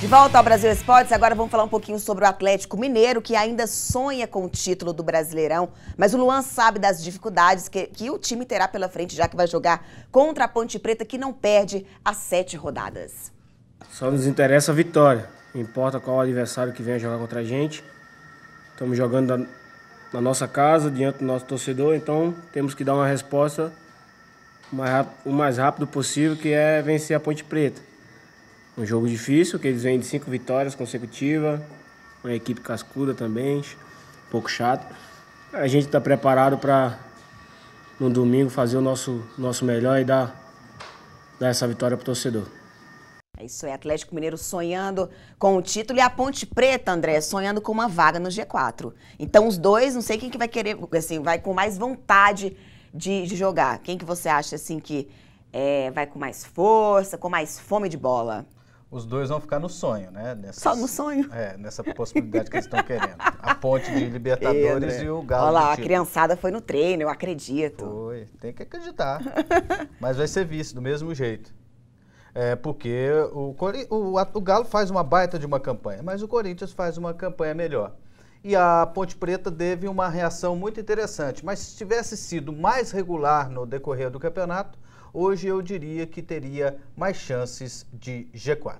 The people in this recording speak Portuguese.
De volta ao Brasil Esportes, agora vamos falar um pouquinho sobre o Atlético Mineiro, que ainda sonha com o título do Brasileirão, mas o Luan sabe das dificuldades que, que o time terá pela frente, já que vai jogar contra a Ponte Preta, que não perde as sete rodadas. Só nos interessa a vitória, não importa qual adversário que venha jogar contra a gente. Estamos jogando na, na nossa casa, diante do nosso torcedor, então temos que dar uma resposta o mais, o mais rápido possível, que é vencer a Ponte Preta. Um jogo difícil, que eles vêm de cinco vitórias consecutivas. Uma equipe cascuda também, um pouco chato. A gente está preparado para no domingo fazer o nosso, nosso melhor e dar, dar essa vitória para o torcedor. É isso aí, Atlético Mineiro sonhando com o título e a Ponte Preta, André, sonhando com uma vaga no G4. Então os dois, não sei quem que vai querer, assim, vai com mais vontade de, de jogar. Quem que você acha assim que é, vai com mais força, com mais fome de bola? os dois vão ficar no sonho, né? Nessas, Só no sonho? É, nessa possibilidade que eles estão querendo. A ponte de Libertadores e o Galo. Olha lá, a criançada foi no treino, eu acredito. Foi, tem que acreditar. Mas vai ser visto do mesmo jeito. É porque o, o, o Galo faz uma baita de uma campanha, mas o Corinthians faz uma campanha melhor e a Ponte Preta teve uma reação muito interessante. Mas se tivesse sido mais regular no decorrer do campeonato, hoje eu diria que teria mais chances de G4.